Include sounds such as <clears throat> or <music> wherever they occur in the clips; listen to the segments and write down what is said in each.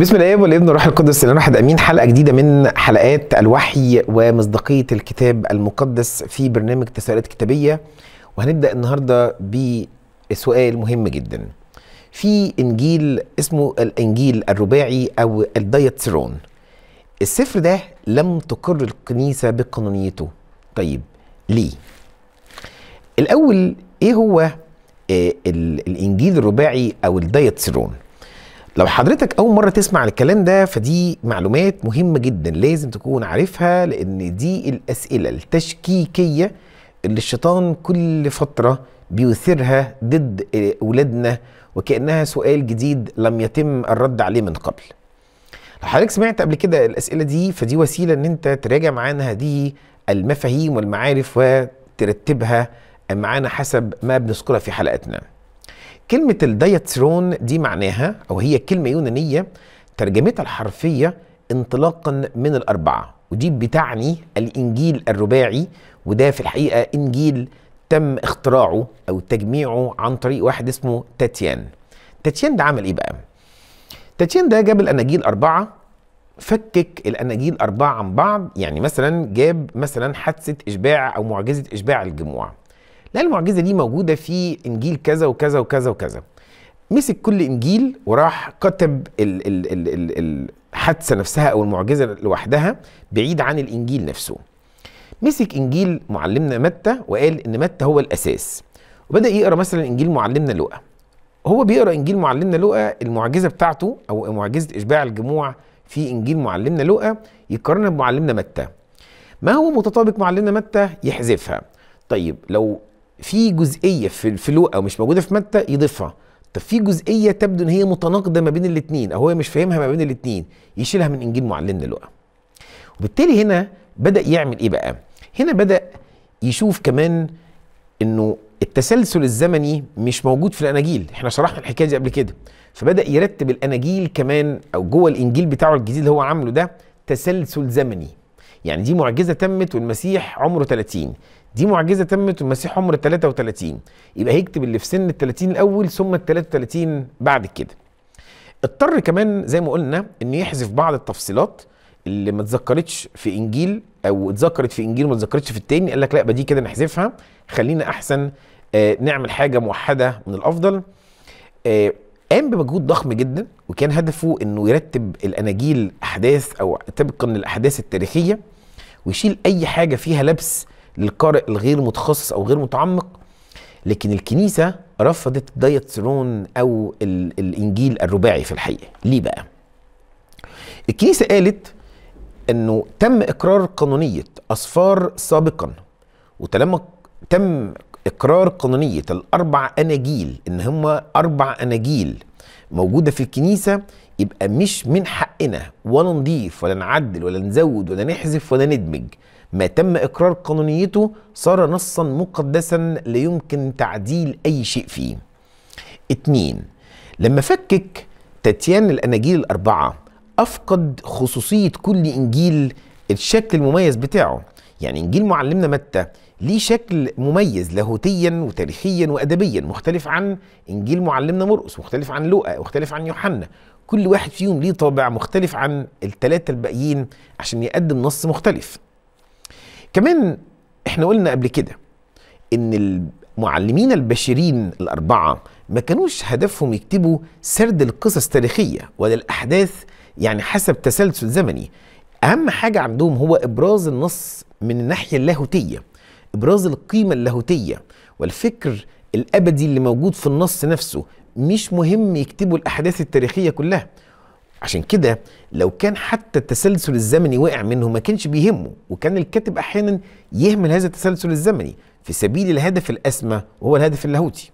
بسم الله والابن والروح القدس الان واحد امين حلقه جديده من حلقات الوحي ومصداقيه الكتاب المقدس في برنامج تساؤلات كتابيه وهنبدا النهارده بسؤال مهم جدا في انجيل اسمه الانجيل الرباعي او الدايتسرون السفر ده لم تقر الكنيسه بقانونيته طيب ليه الاول ايه هو آه، الانجيل الرباعي او الدايتسرون لو حضرتك اول مره تسمع الكلام ده فدي معلومات مهمه جدا لازم تكون عارفها لان دي الاسئله التشكيكيه اللي الشيطان كل فتره بيثيرها ضد اولادنا وكانها سؤال جديد لم يتم الرد عليه من قبل لو حضرتك سمعت قبل كده الاسئله دي فدي وسيله ان انت تراجع معانا هذه المفاهيم والمعارف وترتبها معانا حسب ما بنذكرها في حلقتنا كلمة الدايترون دي معناها أو هي كلمة يونانية ترجمتها الحرفية انطلاقا من الأربعة ودي بتعني الإنجيل الرباعي وده في الحقيقة إنجيل تم اختراعه أو تجميعه عن طريق واحد اسمه تاتيان تاتيان ده عمل إيه بقى؟ تاتيان ده جاب الأناجيل أربعة فكك الأناجيل أربعة عن بعض يعني مثلا جاب مثلا حادثة إشباع أو معجزة إشباع الجموع لا المعجزه دي موجوده في انجيل كذا وكذا وكذا وكذا مسك كل انجيل وراح كتب ال ال ال ال الحادثه نفسها او المعجزه لوحدها بعيد عن الانجيل نفسه مسك انجيل معلمنا متى وقال ان متى هو الاساس وبدا يقرا مثلا انجيل معلمنا لوقا هو بيقرا انجيل معلمنا لوقا المعجزه بتاعته او معجزه اشباع الجموع في انجيل معلمنا لوقا يقارنها بمعلمنا متى ما هو متطابق معلمنا متى يحذفها طيب لو في جزئيه في في لوقا مش موجوده في متى يضيفها طب في جزئيه تبدو ان هي متناقضه ما بين الاثنين او هو مش فاهمها ما بين الاثنين يشيلها من انجيل معلمنا لوقا وبالتالي هنا بدا يعمل ايه بقى هنا بدا يشوف كمان انه التسلسل الزمني مش موجود في الاناجيل احنا شرحنا الحكايه دي قبل كده فبدا يرتب الاناجيل كمان او جوه الانجيل بتاعه الجديد اللي هو عامله ده تسلسل زمني يعني دي معجزه تمت والمسيح عمره 30 دي معجزه تمت والمسيح عمره 33 يبقى هيكتب اللي في سن ال 30 الاول ثم ال 33 بعد كده اضطر كمان زي ما قلنا انه يحذف بعض التفصيلات اللي ما اتذكرتش في انجيل او اتذكرت في انجيل وما اتذكرتش في التاني قال لك لا بدي كده نحذفها خلينا احسن آه نعمل حاجه موحده من الافضل آه قام بمجهود ضخم جدا وكان هدفه انه يرتب الاناجيل احداث او طبقا للاحداث التاريخيه ويشيل اي حاجه فيها لبس للقارئ الغير متخصص او غير متعمق لكن الكنيسه رفضت الدايترون او الانجيل الرباعي في الحقيقه ليه بقى الكنيسه قالت انه تم اقرار قانونيه اصفار سابقا وطالما تم اقرار قانونيه الاربع اناجيل ان هم اربع اناجيل موجوده في الكنيسه يبقى مش من حقنا ولا نضيف ولا نعدل ولا نزود ولا نحذف ولا ندمج ما تم إقرار قانونيته صار نصا مقدسا لا يمكن تعديل أي شيء فيه اتنين لما فكك تاتيان الأناجيل الأربعة أفقد خصوصية كل إنجيل الشكل المميز بتاعه يعني إنجيل معلمنا متى ليه شكل مميز لاهوتيا وتاريخيا وأدبيا مختلف عن إنجيل معلمنا مرقس مختلف عن لوقا مختلف عن يوحنا كل واحد فيهم ليه طابع مختلف عن الثلاثة الباقيين عشان يقدم نص مختلف كمان احنا قلنا قبل كده ان المعلمين البشرين الاربعه ما كانوش هدفهم يكتبوا سرد القصص التاريخيه ولا الاحداث يعني حسب تسلسل زمني اهم حاجه عندهم هو ابراز النص من الناحيه اللاهوتيه ابراز القيمه اللاهوتيه والفكر الابدي اللي موجود في النص نفسه مش مهم يكتبوا الاحداث التاريخيه كلها عشان كده لو كان حتى التسلسل الزمني وقع منه ما كانش بيهمه وكان الكاتب احيانا يهمل هذا التسلسل الزمني في سبيل الهدف الاسمى وهو الهدف اللاهوتي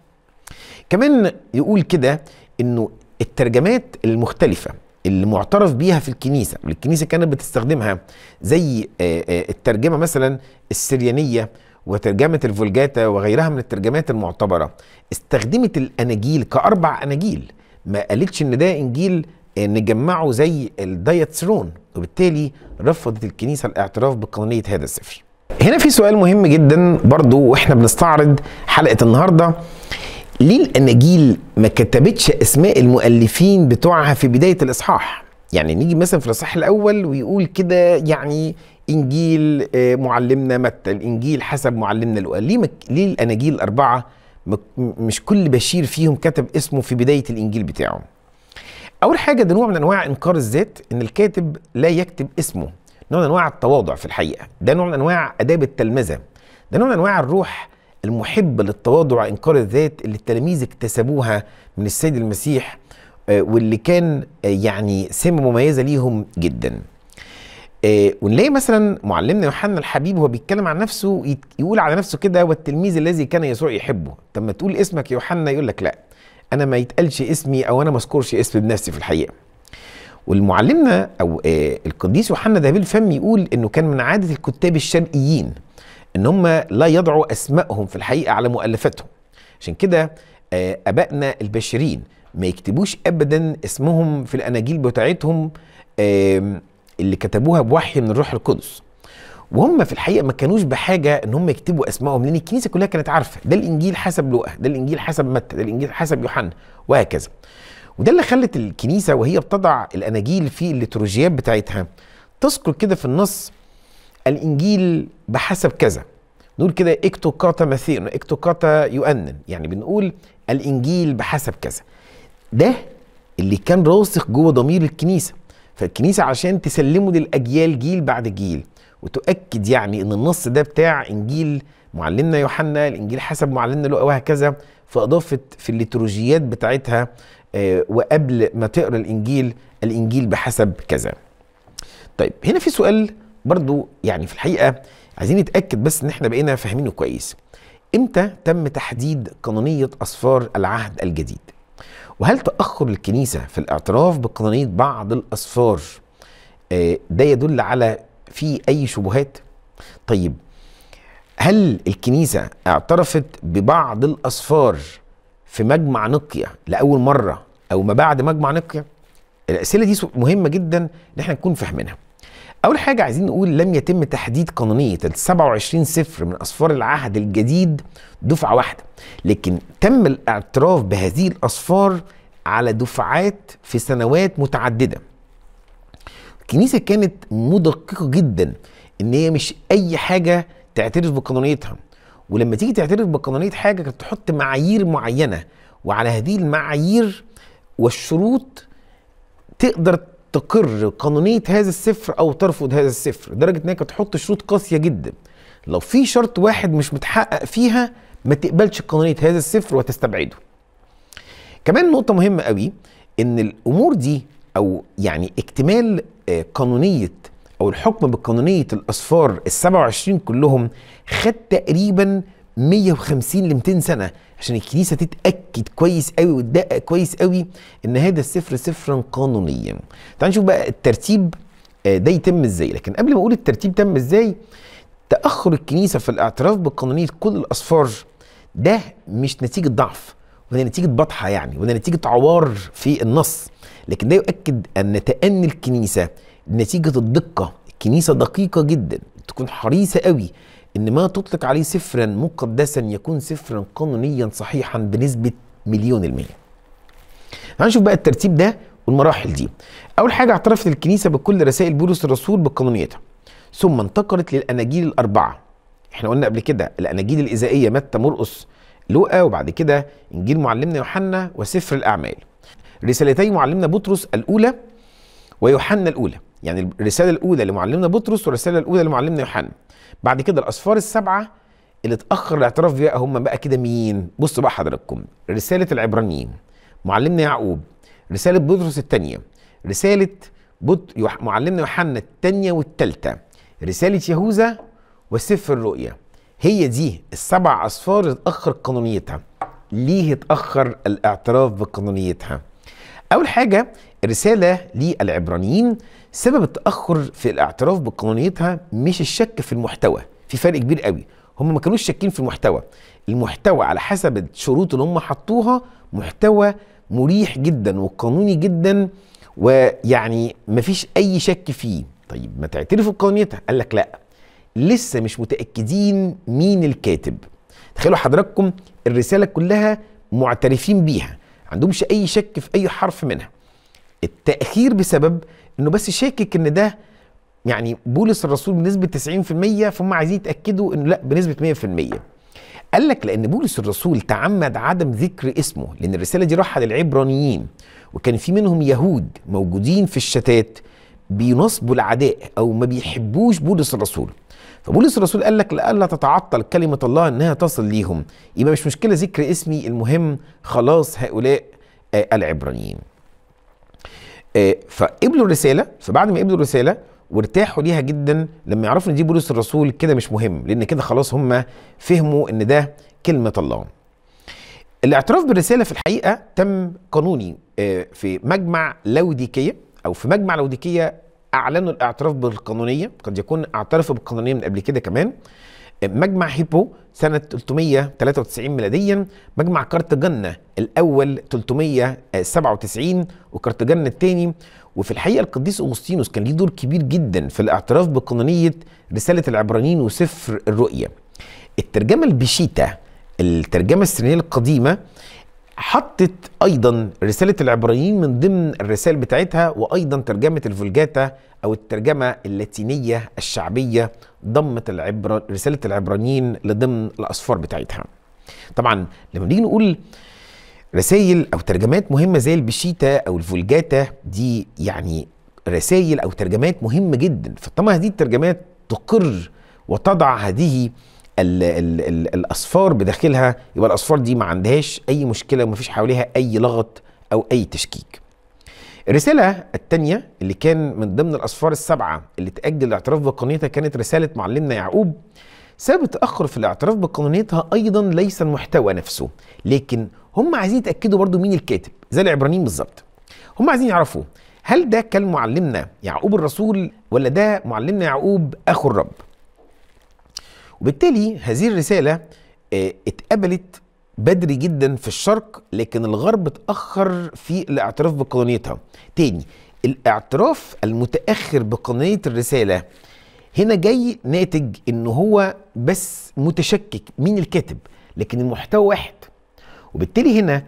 كمان يقول كده انه الترجمات المختلفه اللي معترف بيها في الكنيسة الكنيسة كانت بتستخدمها زي الترجمة مثلا السريانية وترجمة الفولجاتا وغيرها من الترجمات المعتبرة استخدمت الأناجيل كأربع أناجيل ما قالتش إن ده إنجيل إيه، نجمعه زي الدايت ثرون وبالتالي رفضت الكنيسه الاعتراف بقانونيه هذا السفر. هنا في سؤال مهم جدا برضو واحنا بنستعرض حلقه النهارده ليه الاناجيل ما كتبتش اسماء المؤلفين بتوعها في بدايه الاصحاح؟ يعني نيجي مثلا في الاصحاح الاول ويقول كده يعني انجيل آه، معلمنا متى، الانجيل حسب معلمنا الأول ليه مك... ليه الاناجيل الاربعه مش كل بشير فيهم كتب اسمه في بدايه الانجيل بتاعه؟ اول حاجه ده نوع من انواع انكار الذات ان الكاتب لا يكتب اسمه نوع من انواع التواضع في الحقيقه ده نوع من انواع اداب التلمذه ده نوع من انواع الروح المحبه للتواضع انكار الذات اللي التلاميذ اكتسبوها من السيد المسيح آه، واللي كان آه، يعني سمه مميزه ليهم جدا آه، ونلاقي مثلا معلمنا يوحنا الحبيب وهو بيتكلم عن نفسه يقول على نفسه كده والتلميذ الذي كان يسوع يحبه طب ما تقول اسمك يوحنا يقول لك لا انا ما يتقالش اسمي او انا ما اذكرش اسمي بنفسي في الحقيقه والمعلمنا او آه، القديس يوحنا دهبيل الفم يقول انه كان من عاده الكتاب الشرقيين ان هم لا يضعوا اسمائهم في الحقيقه على مؤلفاتهم عشان كده آه، ابائنا البشرين ما يكتبوش ابدا اسمهم في الاناجيل بتاعتهم اللي كتبوها بوحي من الروح القدس وهم في الحقيقه ما كانوش بحاجه ان هم يكتبوا اسمائهم لان الكنيسه كلها كانت عارفه ده الانجيل حسب لوقا ده الانجيل حسب متى ده الانجيل حسب يوحنا وهكذا وده اللي خلت الكنيسه وهي بتضع الاناجيل في الليتروجيات بتاعتها تذكر كده في النص الانجيل بحسب كذا نقول كده كاتا مثير اكتو كاتا يؤنن يعني بنقول الانجيل بحسب كذا ده اللي كان راسخ جوه ضمير الكنيسه فالكنيسه عشان تسلمه للاجيال جيل بعد جيل وتؤكد يعني ان النص ده بتاع انجيل معلمنا يوحنا الانجيل حسب معلمنا لوقا وهكذا فاضافت في الليتروجيات بتاعتها آه، وقبل ما تقرا الانجيل الانجيل بحسب كذا طيب هنا في سؤال برضو يعني في الحقيقه عايزين نتاكد بس ان احنا بقينا فاهمينه كويس امتى تم تحديد قانونيه اسفار العهد الجديد وهل تاخر الكنيسه في الاعتراف بقانونيه بعض الاسفار آه، ده يدل على في اي شبهات طيب هل الكنيسه اعترفت ببعض الاسفار في مجمع نقيا لاول مره او ما بعد مجمع نقيا الاسئله دي مهمه جدا ان احنا نكون فاهمينها اول حاجه عايزين نقول لم يتم تحديد قانونيه ال 27 سفر من اسفار العهد الجديد دفعه واحده لكن تم الاعتراف بهذه الاسفار على دفعات في سنوات متعدده الكنيسه كانت مدققه جدا ان هي مش اي حاجه تعترف بقانونيتها ولما تيجي تعترف بقانونيه حاجه كانت تحط معايير معينه وعلى هذه المعايير والشروط تقدر تقر قانونيه هذا السفر او ترفض هذا السفر لدرجه انها كانت تحط شروط قاسيه جدا لو في شرط واحد مش متحقق فيها ما تقبلش قانونيه هذا السفر وتستبعده كمان نقطه مهمه قوي ان الامور دي او يعني اكتمال قانونيه او الحكم بقانونيه الاصفار ال 27 كلهم خد تقريبا 150 ل 200 سنه عشان الكنيسه تتاكد كويس قوي وتدقق كويس قوي ان هذا السفر سفرا قانونيا. تعال نشوف بقى الترتيب آه، ده يتم ازاي لكن قبل ما اقول الترتيب تم ازاي تاخر الكنيسه في الاعتراف بقانونيه كل الاصفار ده مش نتيجه ضعف وده نتيجة بطحة يعني وده نتيجة عوار في النص لكن ده يؤكد أن تأني الكنيسة نتيجة الدقة الكنيسة دقيقة جدا تكون حريصة قوي ان ما تطلق عليه سفرا مقدسا يكون سفرا قانونيا صحيحا بنسبه مليون الميه. هنشوف بقى الترتيب ده والمراحل دي. اول حاجه اعترفت الكنيسه بكل رسائل بولس الرسول بقانونيتها. ثم انتقلت للاناجيل الاربعه. احنا قلنا قبل كده الاناجيل الاذائيه متى مرقس لوقا وبعد كده انجيل معلمنا يوحنا وسفر الاعمال رسالتي معلمنا بطرس الاولى ويوحنا الاولى يعني الرساله الاولى لمعلمنا بطرس والرساله الاولى لمعلمنا يوحنا بعد كده الاسفار السبعه اللي اتاخر الاعتراف بيها هم بقى كده مين بصوا بقى حضراتكم رساله العبرانيين معلمنا يعقوب رساله بطرس الثانيه رساله بط... معلمنا يوحنا الثانيه والثالثه رساله يهوذا وسفر الرؤيا هي دي السبع أصفار اتأخر قانونيتها ليه اتأخر الاعتراف بقانونيتها أول حاجة رسالة للعبرانيين سبب التأخر في الاعتراف بقانونيتها مش الشك في المحتوى في فرق كبير قوي هم ما كانوش شاكين في المحتوى المحتوى على حسب الشروط اللي هم حطوها محتوى مريح جدا وقانوني جدا ويعني ما فيش اي شك فيه طيب ما تعترفوا بقانونيتها قال لك لا لسه مش متاكدين مين الكاتب تخيلوا حضراتكم الرساله كلها معترفين بيها عندهمش اي شك في اي حرف منها التاخير بسبب انه بس شاكك ان ده يعني بولس الرسول بنسبه 90% فهم عايزين يتاكدوا انه لا بنسبه 100% قال لك لان بولس الرسول تعمد عدم ذكر اسمه لان الرساله دي راحه للعبرانيين وكان في منهم يهود موجودين في الشتات بينصبوا العداء او ما بيحبوش بولس الرسول فبولس الرسول قال لك لئلا تتعطل كلمة الله إنها تصل ليهم يبقى مش مشكلة ذكر اسمي المهم خلاص هؤلاء آه، العبرانيين آه، فقبلوا الرسالة فبعد ما قبلوا الرسالة وارتاحوا ليها جدا لما يعرفوا ان دي بولس الرسول كده مش مهم لان كده خلاص هم فهموا ان ده كلمه الله. الاعتراف بالرساله في الحقيقه تم قانوني آه، في مجمع لوديكيه او في مجمع لوديكيه اعلنوا الاعتراف بالقانونيه قد يكون اعترفوا بالقانونيه من قبل كده كمان مجمع هيبو سنة 393 ميلاديا مجمع كارتجنة الأول 397 وكارتجنة الثاني وفي الحقيقة القديس أغسطينوس كان ليه دور كبير جدا في الاعتراف بقانونية رسالة العبرانيين وسفر الرؤية الترجمة البشيتا الترجمة السرينية القديمة حطت ايضا رساله العبرانيين من ضمن الرسائل بتاعتها وايضا ترجمه الفولجاتا او الترجمه اللاتينيه الشعبيه ضمت العبر رساله العبرانيين لضمن الاسفار بتاعتها. طبعا لما نيجي نقول رسائل او ترجمات مهمه زي البشيتا او الفولجاتا دي يعني رسائل او ترجمات مهمه جدا فطبعا هذه الترجمات تقر وتضع هذه ال ال ال الاصفار بداخلها يبقى الاصفار دي ما عندهاش اي مشكله وما فيش حواليها اي لغط او اي تشكيك الرسالة الثانية اللي كان من ضمن الأصفار السبعة اللي تأجل الاعتراف بقانونيتها كانت رسالة معلمنا يعقوب سبب تأخر في الاعتراف بقانونيتها أيضا ليس المحتوى نفسه لكن هم عايزين يتأكدوا برضو مين الكاتب زي العبرانيين بالظبط هم عايزين يعرفوا هل ده كان معلمنا يعقوب الرسول ولا ده معلمنا يعقوب أخو الرب وبالتالي هذه الرسالة آه، اتقبلت بدري جدا في الشرق لكن الغرب اتأخر في الاعتراف بقانونيتها تاني الاعتراف المتأخر بقانونية الرسالة هنا جاي ناتج ان هو بس متشكك مين الكاتب لكن المحتوى واحد وبالتالي هنا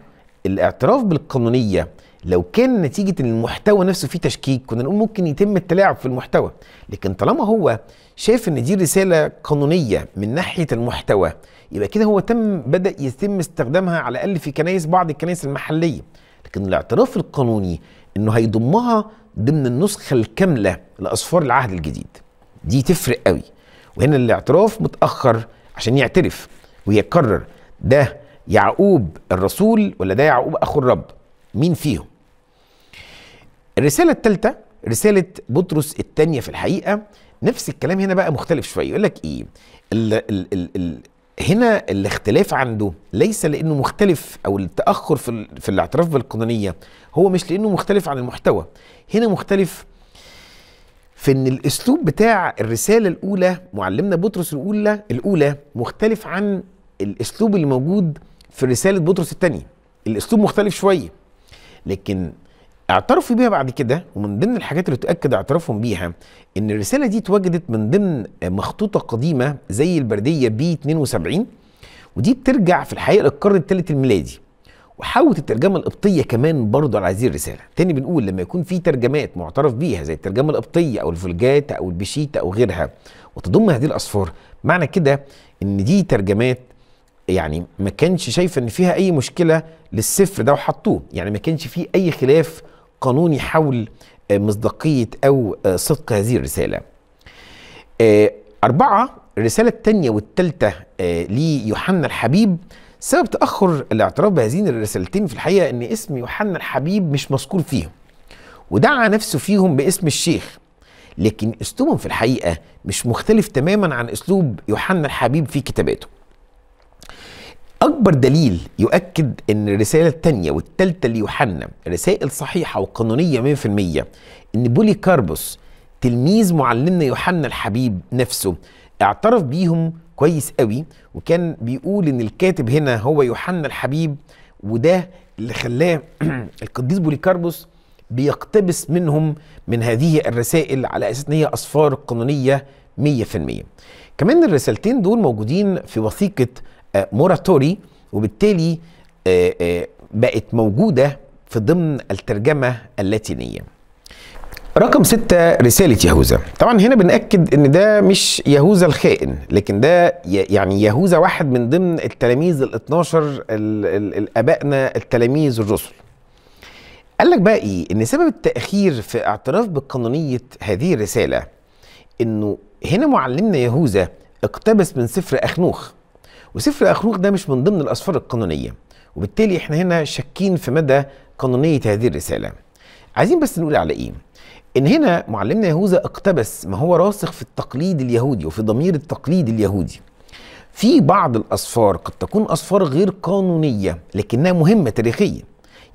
الاعتراف بالقانونية لو كان نتيجة المحتوى نفسه فيه تشكيك كنا نقول ممكن يتم التلاعب في المحتوى لكن طالما هو شايف ان دي رسالة قانونية من ناحية المحتوى يبقى كده هو تم بدأ يتم استخدامها على الأقل في كنايس بعض الكنايس المحلية لكن الاعتراف القانوني انه هيضمها ضمن النسخة الكاملة لأصفار العهد الجديد دي تفرق قوي وهنا الاعتراف متأخر عشان يعترف ويقرر ده يعقوب الرسول ولا ده يعقوب أخو الرب مين فيهم الرساله الثالثه رساله بطرس الثانيه في الحقيقه نفس الكلام هنا بقى مختلف شويه يقول لك ايه الـ الـ الـ الـ هنا الاختلاف عنده ليس لانه مختلف او التاخر في, في الاعتراف بالقانونيه هو مش لانه مختلف عن المحتوى هنا مختلف في ان الاسلوب بتاع الرساله الاولى معلمنا بطرس الاولى الاولى مختلف عن الاسلوب اللي موجود في رساله بطرس الثانيه الاسلوب مختلف شويه لكن اعترفوا بيها بعد كده ومن ضمن الحاجات اللي تؤكد اعترافهم بيها ان الرساله دي اتوجدت من ضمن مخطوطه قديمه زي البرديه بي 72 ودي بترجع في الحقيقه للقرن الثالث الميلادي وحاولت الترجمة القبطية كمان برضو على هذه الرسالة تاني بنقول لما يكون في ترجمات معترف بيها زي الترجمة القبطية أو الفولجات أو البشيتة أو غيرها وتضم هذه الأصفار معنى كده إن دي ترجمات يعني ما كانش شايف إن فيها أي مشكلة للسفر ده وحطوه يعني ما كانش فيه أي خلاف قانوني حول آه، مصداقية أو آه، صدق هذه الرسالة آه، أربعة الرسالة الثانية والثالثة ليوحنا الحبيب سبب تأخر الاعتراف بهذين الرسالتين في الحقيقة أن اسم يوحنا الحبيب مش مذكور فيهم ودعا نفسه فيهم باسم الشيخ لكن أسلوبهم في الحقيقة مش مختلف تماما عن أسلوب يوحنا الحبيب في كتاباته أكبر دليل يؤكد أن الرسالة الثانية والثالثة ليوحنا رسائل صحيحة وقانونية 100% أن بولي كاربوس تلميذ معلمنا يوحنا الحبيب نفسه اعترف بيهم كويس قوي وكان بيقول ان الكاتب هنا هو يوحنا الحبيب وده اللي خلاه <clears throat> القديس بوليكاربوس بيقتبس منهم من هذه الرسائل على اساس ان هي اصفار قانونيه 100% كمان الرسالتين دول موجودين في وثيقه موراتوري آه، وبالتالي آه، آه، بقت موجودة في ضمن الترجمة اللاتينية رقم ستة رسالة يهوذا طبعا هنا بنأكد ان ده مش يهوذا الخائن لكن ده يعني يهوذا واحد من ضمن التلاميذ ال الاتناشر الابائنا التلاميذ الرسل قال لك بقى ايه ان سبب التأخير في اعتراف بقانونية هذه الرسالة انه هنا معلمنا يهوذا اقتبس من سفر اخنوخ وسفر اخروج ده مش من ضمن الاسفار القانونيه وبالتالي احنا هنا شاكين في مدى قانونيه هذه الرساله عايزين بس نقول على ايه ان هنا معلمنا يهوذا اقتبس ما هو راسخ في التقليد اليهودي وفي ضمير التقليد اليهودي في بعض الاسفار قد تكون اسفار غير قانونيه لكنها مهمه تاريخيا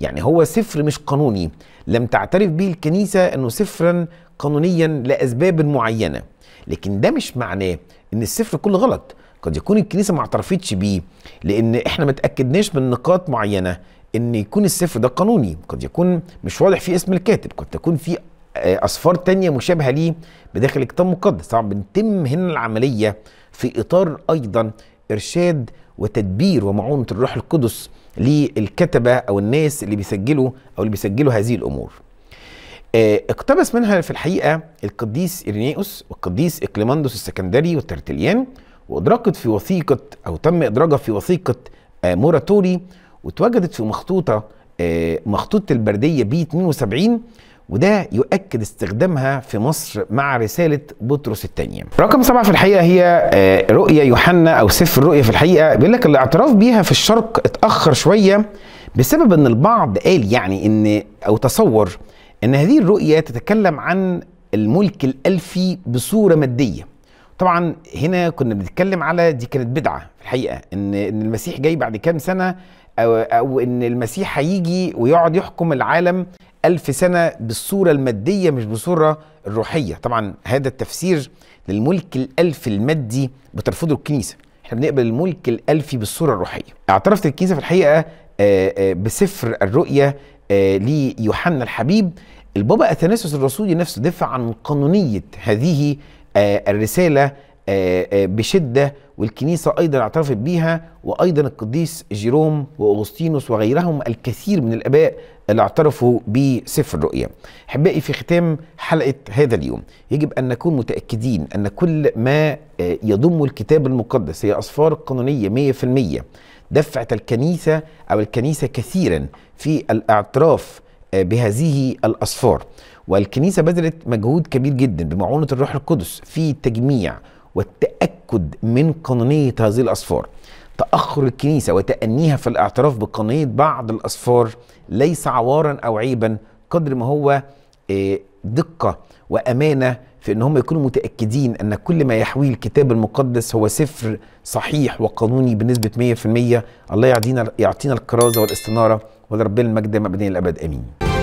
يعني هو سفر مش قانوني لم تعترف به الكنيسه انه سفرا قانونيا لاسباب معينه لكن ده مش معناه ان السفر كله غلط قد يكون الكنيسه ما اعترفتش بيه لان احنا ما تاكدناش من نقاط معينه ان يكون السفر ده قانوني قد يكون مش واضح فيه اسم الكاتب قد تكون فيه آه، اسفار تانية مشابهه ليه بداخل الكتاب المقدس طبعا بنتم هنا العمليه في اطار ايضا ارشاد وتدبير ومعونه الروح القدس للكتبه او الناس اللي بيسجلوا او اللي بيسجلوا هذه الامور آه، اقتبس منها في الحقيقه القديس ايرينيوس والقديس اكليماندوس السكندري والترتليان وادركت في وثيقه او تم ادراجها في وثيقه آه، موراتوري وتوجدت في مخطوطه آه، مخطوطه البرديه بي 72 وده يؤكد استخدامها في مصر مع رسالة بطرس الثانية رقم سبعة في الحقيقة هي آه، رؤية يوحنا أو سفر الرؤية في الحقيقة بيقول لك الاعتراف بيها في الشرق اتأخر شوية بسبب أن البعض قال يعني أن أو تصور أن هذه الرؤية تتكلم عن الملك الألفي بصورة مادية طبعا هنا كنا بنتكلم على دي كانت بدعه في الحقيقه ان ان المسيح جاي بعد كام سنه او او ان المسيح هيجي ويقعد يحكم العالم ألف سنة بالصورة المادية مش بالصورة الروحية طبعا هذا التفسير للملك الألف المادي بترفضه الكنيسة احنا بنقبل الملك الألفي بالصورة الروحية اعترفت الكنيسة في الحقيقة آه، آه، بسفر الرؤية آه، ليوحنا الحبيب البابا اثناسيوس الرسولي نفسه دفع عن قانونية هذه آه، الرسالة آه، آه، بشدة والكنيسة أيضا اعترفت بيها وأيضا القديس جيروم وأغسطينوس وغيرهم الكثير من الآباء اللي اعترفوا بسفر الرؤيا حبائي في ختام حلقة هذا اليوم يجب أن نكون متأكدين أن كل ما يضم الكتاب المقدس هي أسفار قانونية 100% دفعت الكنيسة أو الكنيسة كثيرا في الاعتراف بهذه الأسفار والكنيسه بذلت مجهود كبير جدا بمعونه الروح القدس في تجميع والتاكد من قانونيه هذه الاسفار تاخر الكنيسه وتانيها في الاعتراف بقانونيه بعض الاسفار ليس عوارا او عيبا قدر ما هو آه، دقه وامانه في ان هم يكونوا متاكدين ان كل ما يحويه الكتاب المقدس هو سفر صحيح وقانوني بنسبه 100% الله يعطينا يعطينا الكرازه والاستناره ولربنا المجد مبدئيا الابد امين